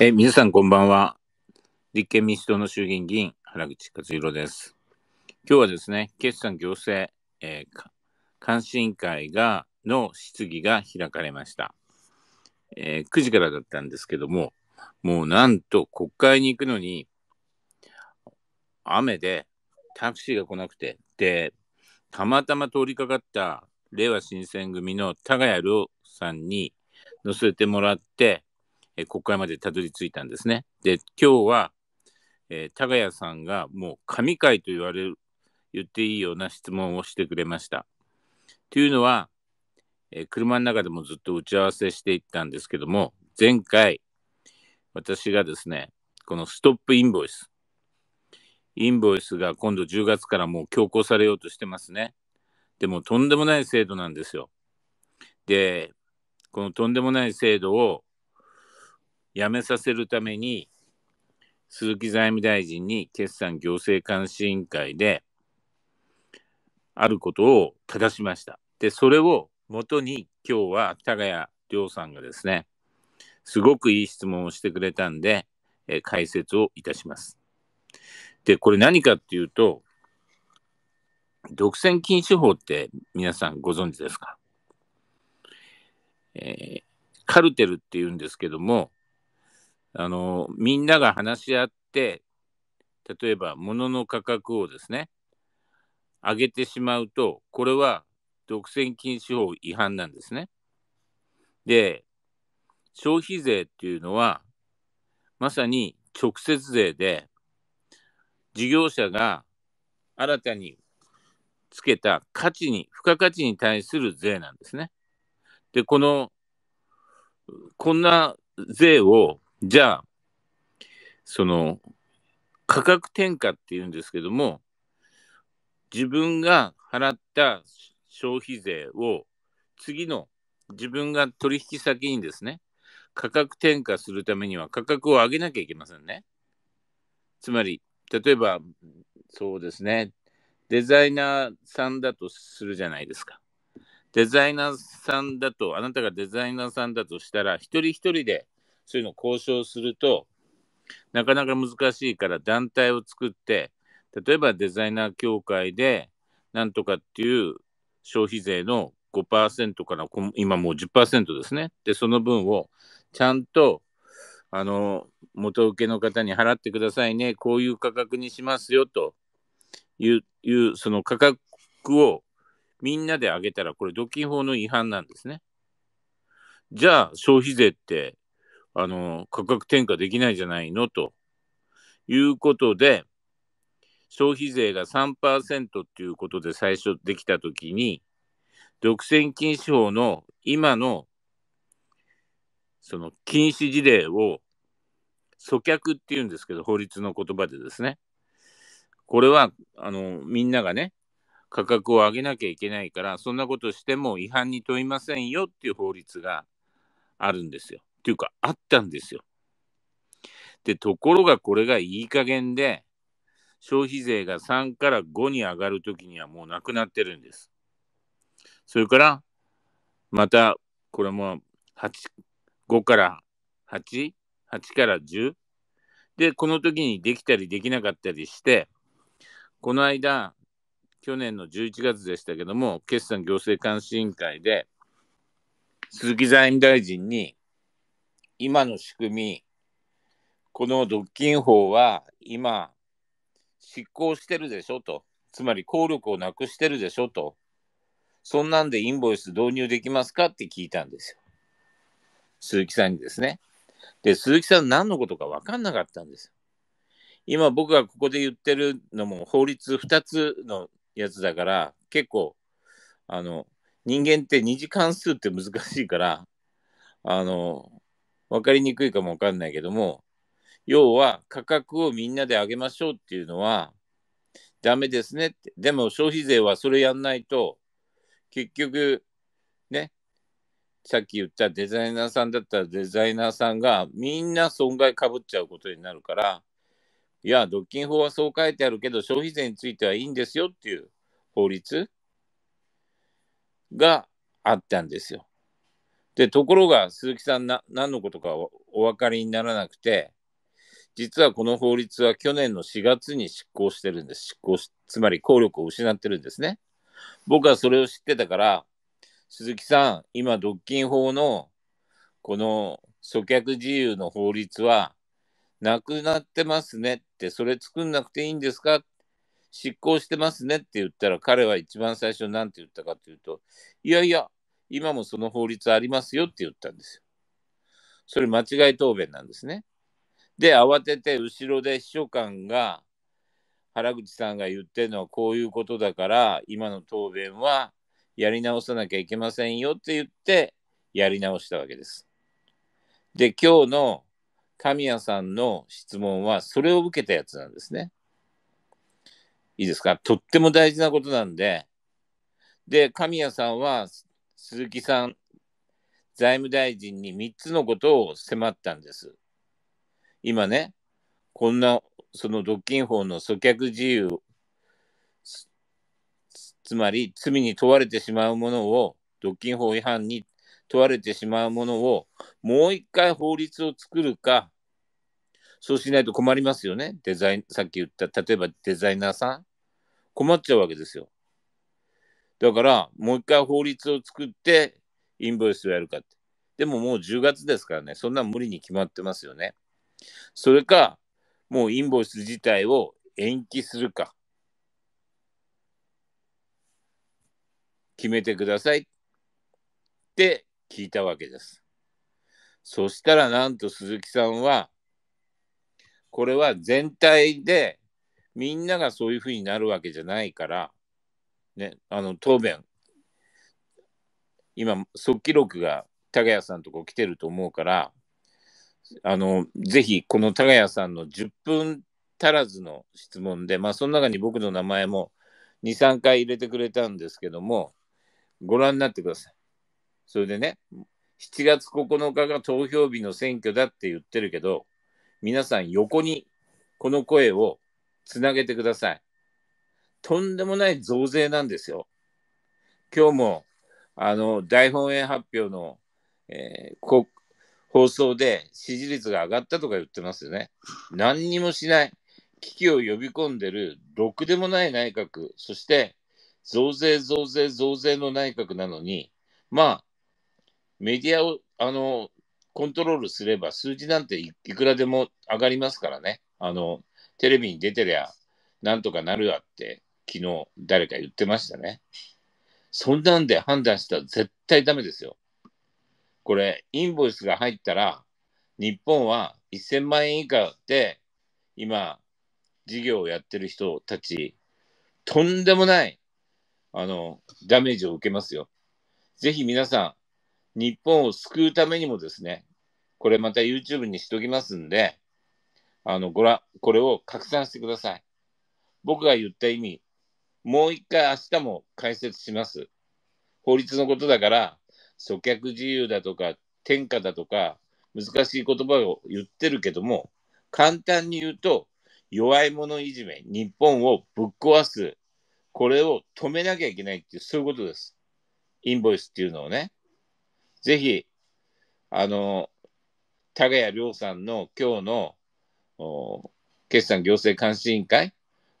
え、皆さんこんばんは。立憲民主党の衆議院議員、原口和弘です。今日はですね、決算行政、えー、監視委員会が、の質疑が開かれました、えー、9時からだったんですけども、もうなんと国会に行くのに、雨でタクシーが来なくて、で、たまたま通りかかったれいわ新選組の高谷亮さんに乗せてもらって、え国会までたどり着いたんですね。で今日は、えー、高谷さんがもう神回と言われる言っていいような質問をしてくれました。というのは、えー、車の中でもずっと打ち合わせしていったんですけども前回私がですねこのストップインボイスインボイスが今度10月からもう強行されようとしてますね。でもとんでもない制度なんですよ。で、このとんでもない制度を辞めさせるために、鈴木財務大臣に決算行政監視委員会で、あることを正しました。で、それをもとに、今日は田谷亮さんがですね、すごくいい質問をしてくれたんで、え解説をいたします。で、これ何かっていうと、独占禁止法って皆さんご存知ですか、えー、カルテルっていうんですけども、あのみんなが話し合って例えば物の価格をですね上げてしまうとこれは独占禁止法違反なんですね。で消費税っていうのはまさに直接税で事業者が新たにつけた価値に付加価値に対する税なんですね。でこのこんな税をじゃあ、その、価格転嫁っていうんですけども、自分が払った消費税を次の自分が取引先にですね、価格転嫁するためには価格を上げなきゃいけませんね。つまり、例えば、そうですね、デザイナーさんだとするじゃないですか。デザイナーさんだと、あなたがデザイナーさんだとしたら、一人一人でそういうのを交渉すると、なかなか難しいから団体を作って、例えばデザイナー協会で、なんとかっていう消費税の5%から今もう10%ですね。で、その分をちゃんと、あの、元請けの方に払ってくださいね。こういう価格にしますよ、という、いうその価格をみんなで上げたら、これ、独禁法の違反なんですね。じゃあ、消費税ってあの、価格転嫁できないじゃないのということで、消費税が3%っていうことで最初できたときに、独占禁止法の今のその禁止事例を阻却っていうんですけど、法律の言葉でですね。これは、あの、みんながね、価格を上げなきゃいけないから、そんなことしても違反に問いませんよっていう法律があるんですよ。っていうかあったんですよ。で、ところがこれがいい加減で、消費税が3から5に上がるときにはもうなくなってるんです。それから、また、これも8、5から8、8から10。で、この時にできたりできなかったりして、この間、去年の11月でしたけども、決算行政監視委員会で、鈴木財務大臣に、今の仕組み、この独禁法は今、執行してるでしょと、つまり効力をなくしてるでしょと、そんなんでインボイス導入できますかって聞いたんですよ。鈴木さんにですね。で、鈴木さん何のことか分かんなかったんですよ。今僕がここで言ってるのも法律2つのやつだから結構あの人間って二次関数って難しいからあの分かりにくいかも分かんないけども、要は価格をみんなで上げましょうっていうのは、ダメですねって。でも消費税はそれやんないと、結局、ね、さっき言ったデザイナーさんだったらデザイナーさんがみんな損害かぶっちゃうことになるから、いや、独禁法はそう書いてあるけど、消費税についてはいいんですよっていう法律があったんですよ。で、ところが鈴木さんな、何のことかお分かりにならなくて、実はこの法律は去年の4月に執行してるんです。執行し、つまり効力を失ってるんですね。僕はそれを知ってたから、鈴木さん、今、独禁法のこの阻却自由の法律はなくなってますねって、それ作んなくていいんですか執行してますねって言ったら、彼は一番最初何て言ったかというと、いやいや、今もその法律ありますよって言ったんですよ。それ間違い答弁なんですね。で、慌てて後ろで秘書官が、原口さんが言ってるのはこういうことだから、今の答弁はやり直さなきゃいけませんよって言って、やり直したわけです。で、今日の神谷さんの質問は、それを受けたやつなんですね。いいですかとっても大事なことなんで、で、神谷さんは鈴木さん、財務大臣に3つのことを迫ったんです。今ね、こんな、その独禁法の阻却自由、つまり罪に問われてしまうものを、独禁法違反に問われてしまうものを、もう一回法律を作るか、そうしないと困りますよね。デザイン、さっき言った、例えばデザイナーさん。困っちゃうわけですよ。だから、もう一回法律を作って、インボイスをやるかって。でももう10月ですからね、そんな無理に決まってますよね。それか、もうインボイス自体を延期するか。決めてくださいって聞いたわけです。そしたらなんと鈴木さんは、これは全体でみんながそういうふうになるわけじゃないから、ね、あの答弁、今、即記録が高谷さんとこ来てると思うから、あのぜひこの高谷さんの10分足らずの質問で、まあ、その中に僕の名前も2、3回入れてくれたんですけども、ご覧になってください。それでね、7月9日が投票日の選挙だって言ってるけど、皆さん横にこの声をつなげてください。とんでもない増税なんですよ。今日もあの大本営発表の、えー、放送で支持率が上がったとか言ってますよね。何にもしない、危機を呼び込んでる、ろくでもない内閣、そして増税、増税、増税の内閣なのに、まあ、メディアをあのコントロールすれば、数字なんていくらでも上がりますからね。あのテレビに出てりゃなんとかなるわって昨日誰か言ってましたね。そんなんで判断したら絶対ダメですよ。これ、インボイスが入ったら、日本は1000万円以下で、今、事業をやってる人たち、とんでもない、あの、ダメージを受けますよ。ぜひ皆さん、日本を救うためにもですね、これまた YouTube にしときますんで、あの、ごら、これを拡散してください。僕が言った意味、もう一回明日も解説します。法律のことだから、阻却自由だとか、天下だとか、難しい言葉を言ってるけども、簡単に言うと、弱い者いじめ、日本をぶっ壊す、これを止めなきゃいけないっていう、そういうことです。インボイスっていうのをね。ぜひ、あの、賀谷亮さんの今日の決算行政監視委員会、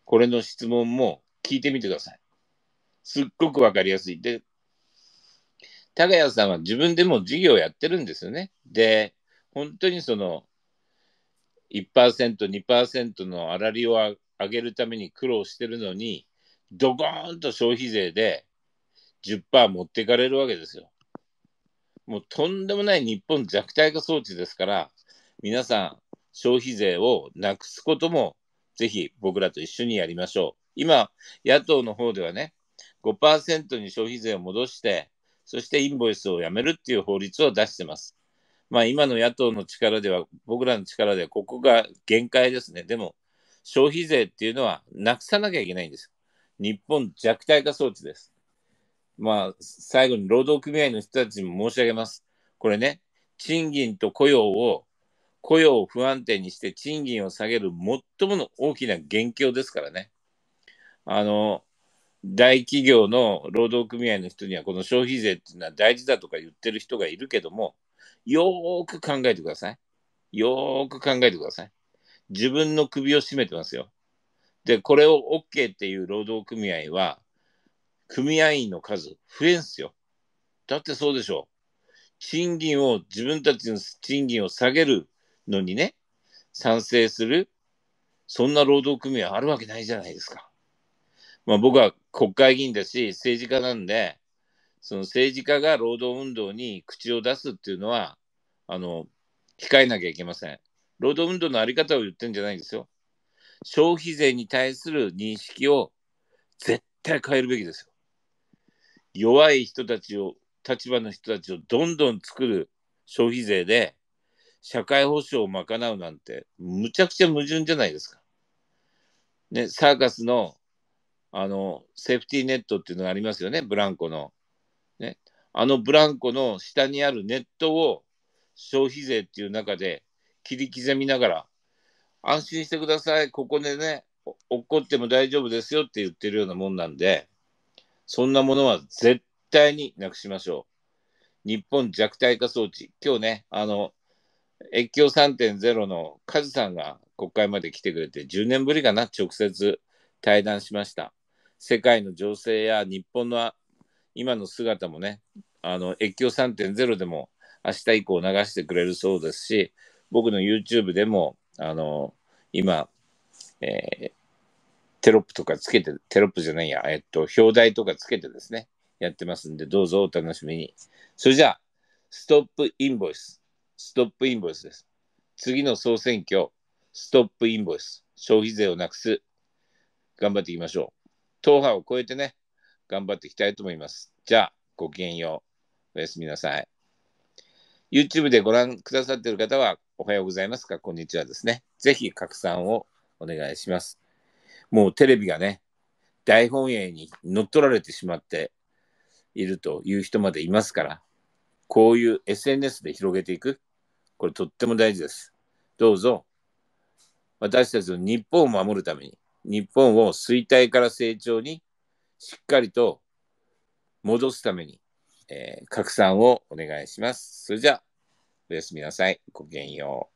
これの質問も聞いてみてください。すっごくわかりやすい。で、高谷さんは自分でも事業やってるんですよね。で、本当にその1%、2%の粗利を上げるために苦労してるのに、ドコーンと消費税で10%持っていかれるわけですよ。もうとんでもない日本弱体化装置ですから、皆さん、消費税をなくすことも、ぜひ僕らと一緒にやりましょう。今、野党の方ではね、5%に消費税を戻して、そしてインボイスをやめるっていう法律を出してます。まあ、今の野党の力では、僕らの力では、ここが限界ですね。でも、消費税っていうのはなくさなきゃいけないんです日本弱体化装置です。まあ、最後に労働組合の人たちにも申し上げます。これね、賃金と雇用を、雇用を不安定にして賃金を下げる最もの大きな元凶ですからね。あの、大企業の労働組合の人には、この消費税っていうのは大事だとか言ってる人がいるけども、よーく考えてください。よーく考えてください。自分の首を絞めてますよ。で、これを OK っていう労働組合は、組合員の数増えんすよ。だってそうでしょう。賃金を、自分たちの賃金を下げるのにね、賛成する、そんな労働組合あるわけないじゃないですか。まあ、僕は国会議員だし、政治家なんで、その政治家が労働運動に口を出すっていうのは、あの、控えなきゃいけません。労働運動のあり方を言ってるんじゃないんですよ。消費税に対する認識を絶対変えるべきですよ。弱い人たちを、立場の人たちをどんどん作る消費税で、社会保障を賄うなんて、むちゃくちゃ矛盾じゃないですか。ね、サーカスのあの、セーフティーネットっていうのがありますよね、ブランコの。ね。あのブランコの下にあるネットを消費税っていう中で切り刻みながら、安心してください、ここでね、落っこっても大丈夫ですよって言ってるようなもんなんで、そんなものは絶対になくしましょう。日本弱体化装置。今日ね、あの、越境3.0のカズさんが国会まで来てくれて、10年ぶりかな、直接対談しました。世界の情勢や日本の今の姿もね、あの、越境3.0でも明日以降流してくれるそうですし、僕の YouTube でも、あの、今、えー、テロップとかつけて、テロップじゃないや、えっと、表題とかつけてですね、やってますんで、どうぞお楽しみに。それじゃあ、ストップインボイス。ストップインボイスです。次の総選挙、ストップインボイス。消費税をなくす。頑張っていきましょう。党派を超えてね、頑張っていきたいと思います。じゃあ、ごきげんよう。おやすみなさい。YouTube でご覧くださっている方は、おはようございますか、こんにちはですね。ぜひ拡散をお願いします。もうテレビがね、大本営に乗っ取られてしまっているという人までいますから、こういう SNS で広げていく、これとっても大事です。どうぞ、私たちの日本を守るために、日本を衰退から成長にしっかりと戻すために、えー、拡散をお願いします。それじゃあ、おやすみなさい。ごきげんよう。